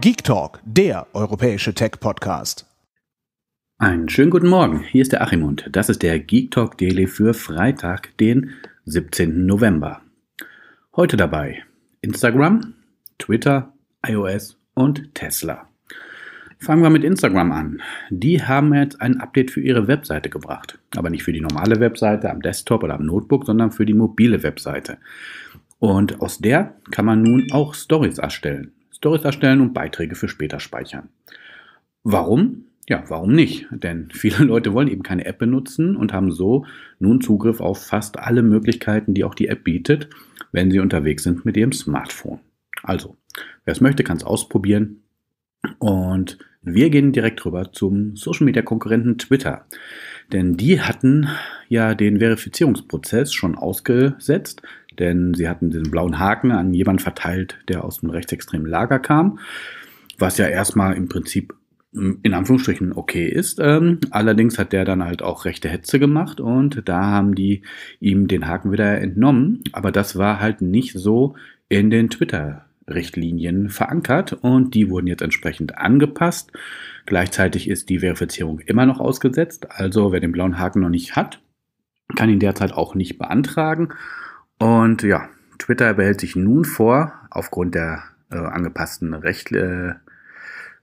Geek Talk, der europäische Tech-Podcast. Einen schönen guten Morgen, hier ist der Achimund. Das ist der Geek Talk Daily für Freitag, den 17. November. Heute dabei Instagram, Twitter, iOS und Tesla. Fangen wir mit Instagram an. Die haben jetzt ein Update für ihre Webseite gebracht. Aber nicht für die normale Webseite am Desktop oder am Notebook, sondern für die mobile Webseite. Und aus der kann man nun auch Stories erstellen. Stories erstellen und Beiträge für später speichern. Warum? Ja, warum nicht? Denn viele Leute wollen eben keine App benutzen und haben so nun Zugriff auf fast alle Möglichkeiten, die auch die App bietet, wenn sie unterwegs sind mit ihrem Smartphone. Also, wer es möchte, kann es ausprobieren. Und wir gehen direkt rüber zum Social Media Konkurrenten Twitter. Denn die hatten ja den Verifizierungsprozess schon ausgesetzt, denn sie hatten den blauen Haken an jemanden verteilt, der aus dem rechtsextremen Lager kam, was ja erstmal im Prinzip hm, in Anführungsstrichen okay ist. Ähm, allerdings hat der dann halt auch rechte Hetze gemacht und da haben die ihm den Haken wieder entnommen. Aber das war halt nicht so in den Twitter-Richtlinien verankert und die wurden jetzt entsprechend angepasst. Gleichzeitig ist die Verifizierung immer noch ausgesetzt. Also wer den blauen Haken noch nicht hat, kann ihn derzeit auch nicht beantragen. Und ja, Twitter behält sich nun vor, aufgrund der äh, angepassten Recht, äh,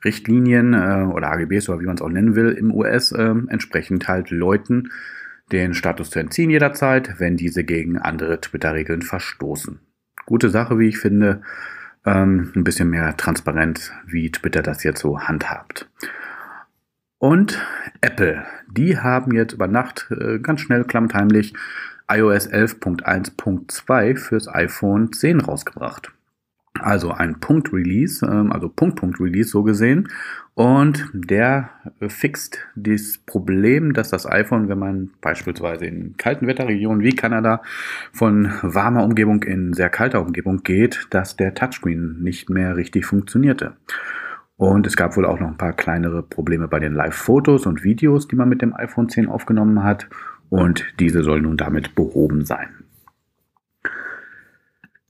Richtlinien äh, oder AGBs oder wie man es auch nennen will im US, ähm, entsprechend halt Leuten den Status zu entziehen jederzeit, wenn diese gegen andere Twitter-Regeln verstoßen. Gute Sache, wie ich finde. Ähm, ein bisschen mehr Transparenz, wie Twitter das jetzt so handhabt. Und Apple, die haben jetzt über Nacht äh, ganz schnell, klammheimlich iOS 11.1.2 fürs iPhone 10 rausgebracht. Also ein Punkt-Release, ähm, also Punkt-Punkt-Release so gesehen. Und der äh, fixt das Problem, dass das iPhone, wenn man beispielsweise in kalten Wetterregionen wie Kanada von warmer Umgebung in sehr kalter Umgebung geht, dass der Touchscreen nicht mehr richtig funktionierte. Und es gab wohl auch noch ein paar kleinere Probleme bei den Live-Fotos und Videos, die man mit dem iPhone 10 aufgenommen hat und diese soll nun damit behoben sein.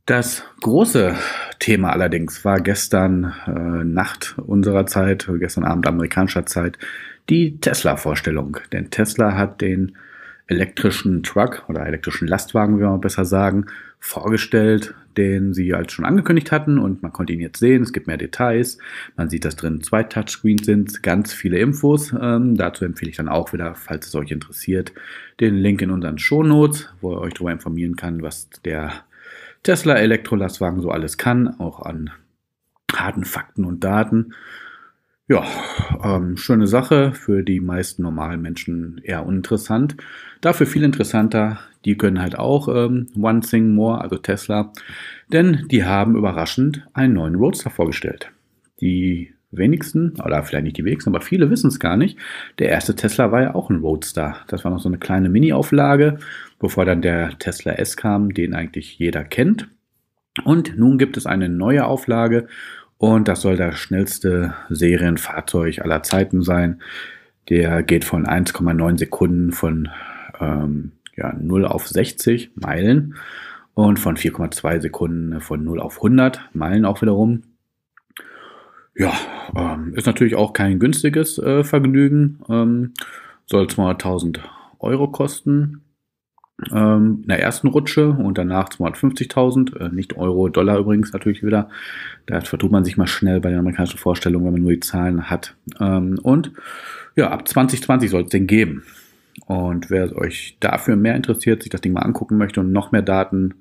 Das große Thema allerdings war gestern äh, Nacht unserer Zeit, gestern Abend amerikanischer Zeit, die Tesla-Vorstellung. Denn Tesla hat den elektrischen Truck oder elektrischen Lastwagen, wie man besser sagen, vorgestellt, den sie halt schon angekündigt hatten und man konnte ihn jetzt sehen. Es gibt mehr Details. Man sieht, dass drin zwei Touchscreens sind, ganz viele Infos. Ähm, dazu empfehle ich dann auch wieder, falls es euch interessiert, den Link in unseren Shownotes, wo ihr euch darüber informieren kann, was der Tesla Elektrolastwagen so alles kann, auch an harten Fakten und Daten. Ja, ähm, schöne Sache, für die meisten normalen Menschen eher uninteressant. Dafür viel interessanter, die können halt auch ähm, One Thing More, also Tesla, denn die haben überraschend einen neuen Roadster vorgestellt. Die wenigsten, oder vielleicht nicht die wenigsten, aber viele wissen es gar nicht. Der erste Tesla war ja auch ein Roadster. Das war noch so eine kleine Mini-Auflage, bevor dann der Tesla S kam, den eigentlich jeder kennt. Und nun gibt es eine neue Auflage und das soll das schnellste Serienfahrzeug aller Zeiten sein. Der geht von 1,9 Sekunden von ähm, ja, 0 auf 60 Meilen und von 4,2 Sekunden von 0 auf 100 Meilen auch wiederum. Ja, ähm, ist natürlich auch kein günstiges äh, Vergnügen. Ähm, soll 200.000 Euro kosten ähm, in der ersten Rutsche und danach 250.000, äh, nicht Euro, Dollar übrigens natürlich wieder. Da vertut man sich mal schnell bei den amerikanischen Vorstellungen, wenn man nur die Zahlen hat. Ähm, und ja, ab 2020 soll es den geben. Und wer euch dafür mehr interessiert, sich das Ding mal angucken möchte und noch mehr Daten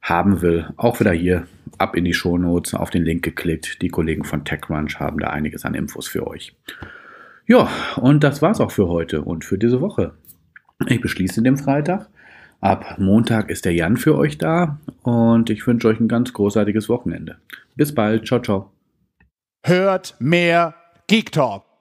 haben will, auch wieder hier ab in die Shownotes, auf den Link geklickt. Die Kollegen von TechCrunch haben da einiges an Infos für euch. Ja, und das war's auch für heute und für diese Woche. Ich beschließe den Freitag Ab Montag ist der Jan für euch da und ich wünsche euch ein ganz großartiges Wochenende. Bis bald, ciao, ciao. Hört mehr Geek Talk.